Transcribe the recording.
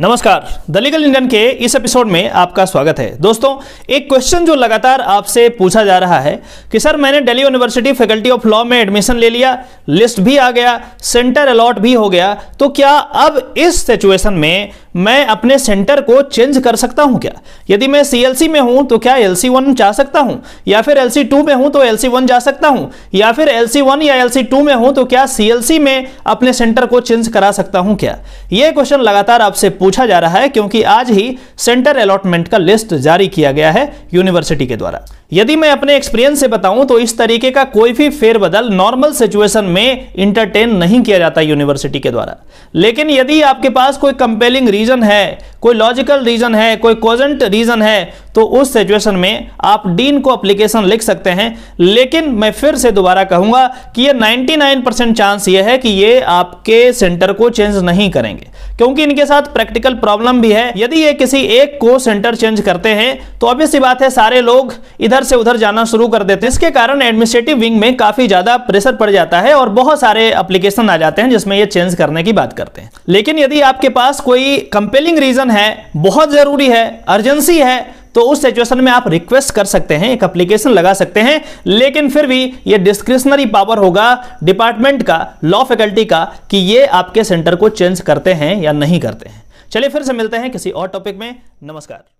नमस्कार the legal Indian के इस एपिसोड में आपका स्वागत है दोस्तों एक क्वेश्चन जो लगातार आपसे पूछा जा रहा है कि सर मैंने Delhi university faculty of law में एडमिशन ले लिया लिस्ट भी आ गया सेंटर अलॉट भी हो गया तो क्या अब इस सिचुएशन में मैं अपने सेंटर को चेंज कर सकता हूं क्या यदि मैं सी में हूं तो क्या एल वन जा सकता हूं या फिर एल में हूं तो एल वन जा सकता हूं या फिर एल वन या एल टू में हूं तो क्या सी में अपने सेंटर को चेंज करा सकता हूं क्या यह क्वेश्चन लगातार आपसे पूछा जा रहा है क्योंकि आज ही सेंटर अलॉटमेंट का लिस्ट जारी किया गया है यूनिवर्सिटी के द्वारा यदि मैं अपने एक्सपीरियंस से बताऊं तो इस तरीके का कोई भी फेरबदल नॉर्मल सिचुएशन में इंटरटेन नहीं किया जाता यूनिवर्सिटी के द्वारा लेकिन यदि आपके पास कोई कंपेलिंग रीजन रीजन है कोई लॉजिकल रीजन है कोई कोजेंट रीजन है तो उस सिचुएशन में आप डीन को अप्लीकेशन लिख सकते हैं लेकिन मैं फिर से दोबारा कहूंगा कि ये 99 परसेंट चांस ये है कि ये आपके सेंटर को चेंज नहीं करेंगे क्योंकि इनके साथ प्रैक्टिकल प्रॉब्लम भी है यदि ये किसी एक को सेंटर चेंज करते हैं तो ऑब्वियस सी बात है सारे लोग इधर से उधर जाना शुरू कर देते हैं इसके कारण एडमिनिस्ट्रेटिव विंग में काफी ज्यादा प्रेशर पड़ जाता है और बहुत सारे अप्लीकेशन आ जाते हैं जिसमें ये चेंज करने की बात करते हैं लेकिन यदि आपके पास कोई कंपेलिंग रीजन सिचुएशन है बहुत ज़रूरी है अर्जेंसी है तो उस सिचुएशन में आप रिक्वेस्ट कर सकते हैं एक एप्लीकेशन लगा सकते हैं लेकिन फिर भी ये डिस्क्रिशनरी पावर होगा डिपार्टमेंट का लॉ फैकल्टी का कि ये आपके सेंटर को चेंज करते हैं या नहीं करते हैं चलिए फिर से मिलते हैं किसी और टॉपिक में नमस्कार